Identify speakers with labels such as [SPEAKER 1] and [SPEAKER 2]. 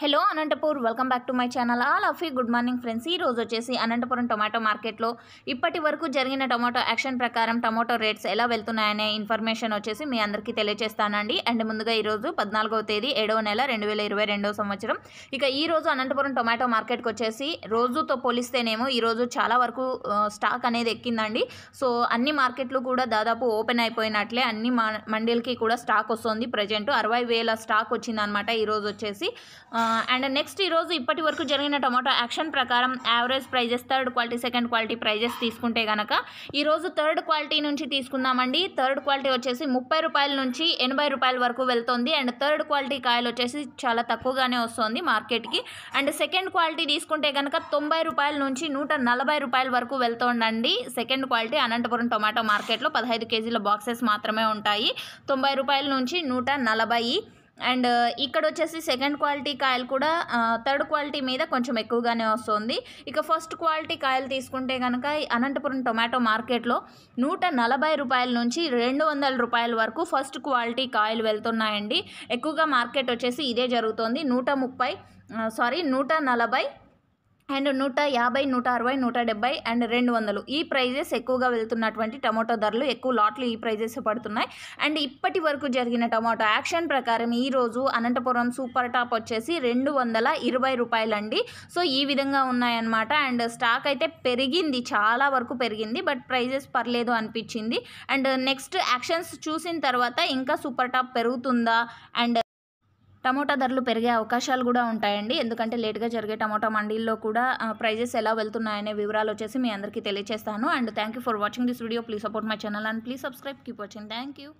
[SPEAKER 1] hello Anantapur welcome back to my channel all of you good morning friends ఈ రోజు వచ్చేసి Anantapuram tomato మార్కెట్లో ఇప్పటి వరకు జరిగిన టొమాటో యాక్షన్ ప్రకారం టొమాటో రేట్స్ ఎలా వెళ్తున్నాయనే ఇన్ఫర్మేషన్ వచ్చేసి మీ అందరికీ తెలియజేస్తానండి అండ్ ముందుగా ఈరోజు పద్నాలుగవ తేదీ ఏడవ నెల రెండు వేల ఇరవై రెండవ సంవత్సరం ఇక ఈ రోజు అనంతపురం టొమాటో మార్కెట్కి వచ్చేసి రోజుతో పోలిస్తేనేమో ఈరోజు చాలా వరకు స్టాక్ అనేది ఎక్కిందండి సో అన్ని మార్కెట్లు కూడా దాదాపు ఓపెన్ అయిపోయినట్లే అన్ని మండీలకి కూడా స్టాక్ వస్తుంది ప్రజెంట్ అరవై వేల స్టాక్ వచ్చిందనమాట ఈరోజు వచ్చేసి అండ్ నెక్స్ట్ ఈరోజు ఇప్పటి వరకు జరిగిన టొమాటో యాక్షన్ ప్రకారం average prices third quality second quality prices తీసుకుంటే కనుక ఈరోజు థర్డ్ క్వాలిటీ నుంచి తీసుకుందామండి థర్డ్ క్వాలిటీ వచ్చేసి ముప్పై రూపాయల నుంచి ఎనభై రూపాయల వరకు వెళ్తుంది అండ్ థర్డ్ క్వాలిటీ కాయలు వచ్చేసి చాలా తక్కువగానే వస్తుంది మార్కెట్కి అండ్ సెకండ్ క్వాలిటీ తీసుకుంటే కనుక తొంభై రూపాయల నుంచి నూట నలభై రూపాయల వరకు వెళ్తుండండి సెకండ్ క్వాలిటీ అనంతపురం టొమాటో మార్కెట్లో పదహైదు కేజీల బాక్సెస్ మాత్రమే ఉంటాయి తొంభై రూపాయల నుంచి నూట నలభై అండ్ ఇక్కడ వచ్చేసి సెకండ్ క్వాలిటీ కాయలు కూడా థర్డ్ క్వాలిటీ మీద కొంచెం ఎక్కువగానే వస్తుంది ఇక ఫస్ట్ క్వాలిటీ కాయలు తీసుకుంటే కనుక అనంతపురం టొమాటో మార్కెట్లో నూట నలభై రూపాయల నుంచి రెండు వందల రూపాయల వరకు ఫస్ట్ క్వాలిటీ కాయలు వెళ్తున్నాయండి ఎక్కువగా మార్కెట్ వచ్చేసి ఇదే జరుగుతుంది నూట ముప్పై సారీ నూట నలభై అండ్ నూట యాభై నూట అరవై నూట డెబ్బై అండ్ రెండు వందలు ఈ ప్రైజెస్ ఎక్కువగా వెళ్తున్నటువంటి టమాటో ధరలు ఎక్కువ లాట్లు ఈ ప్రైజెస్ పడుతున్నాయి అండ్ ఇప్పటి వరకు జరిగిన టమాటో యాక్షన్ ప్రకారం ఈరోజు అనంతపురం సూపర్ టాప్ వచ్చేసి రెండు వందల ఇరవై రూపాయలండి సో ఈ విధంగా ఉన్నాయన్నమాట అండ్ స్టాక్ అయితే పెరిగింది చాలా వరకు పెరిగింది బట్ ప్రైజెస్ పర్లేదు అనిపించింది అండ్ నెక్స్ట్ యాక్షన్స్ చూసిన తర్వాత ఇంకా సూపర్ టాప్ పెరుగుతుందా అండ్ టమోటా ధరలు పెరిగే అవకాశాలు కూడా ఉంటాయండి ఎందుకంటే లేట్గా జరిగే టమోటా మండీల్లో కూడా ప్రైజెస్ ఎలా వెళ్తున్నాయనే వివరాలు వచ్చేసి మీ అందరికీ తెలియజేస్తాను and thank you for watching this video please support my channel and please subscribe keep watching thank you